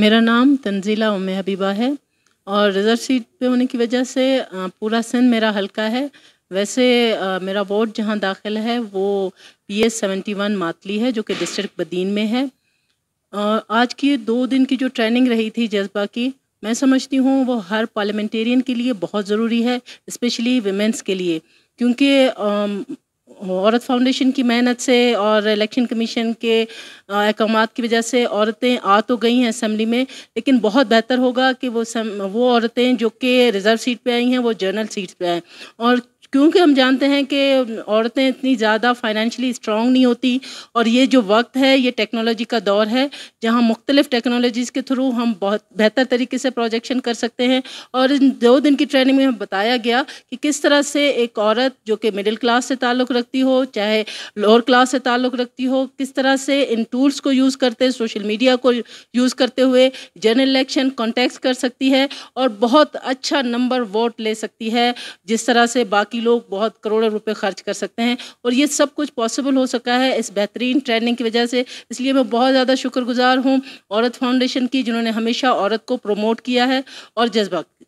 मेरा नाम तंजीला उम हबीबा है और रिज़र्व सीट पे होने की वजह से पूरा सिंध मेरा हल्का है वैसे मेरा वोट जहाँ दाखिल है वो पी एस सेवेंटी वन मातली है जो कि डिस्ट्रिक्ट बदीन में है और आज की दो दिन की जो ट्रेनिंग रही थी जज्बा की मैं समझती हूँ वो हर पार्लियामेंटेरियन के लिए बहुत ज़रूरी है इस्पेशली वमेंस के लिए क्योंकि औरत फाउंडेशन की मेहनत से और इलेक्शन कमीशन के अहकाम की वजह से औरतें आ तो गई हैं असम्बली में लेकिन बहुत बेहतर होगा कि वो सम, वो औरतें जो कि रिज़र्व सीट पे आई हैं वो जनरल सीट पे आएँ और क्योंकि हम जानते हैं कि औरतें इतनी ज़्यादा फाइनेंशली स्ट्रांग नहीं होती और ये जो वक्त है ये टेक्नोलॉजी का दौर है जहाँ मुख्तलिफ टेक्नोलॉजीज़ के थ्रू हम बहुत बेहतर तरीके से प्रोजेक्शन कर सकते हैं और इन दो दिन की ट्रेनिंग में बताया गया कि किस तरह से एक औरत जो कि मिडिल क्लास से ताल्लुक़ रखती हो चाहे लोअर क्लास से ताल्लुक़ रखती हो किस तरह से इन टूल्स को यूज़ करते सोशल मीडिया को यूज़ करते हुए जनरल इलेक्शन कॉन्टेक्ट कर सकती है और बहुत अच्छा नंबर वोट ले सकती है जिस तरह से बाकी लोग बहुत करोड़ों रुपए खर्च कर सकते हैं और ये सब कुछ पॉसिबल हो सका है इस बेहतरीन ट्रेनिंग की वजह से इसलिए मैं बहुत ज़्यादा शुक्रगुजार हूँ औरत फाउंडेशन की जिन्होंने हमेशा औरत को प्रमोट किया है और जज्बा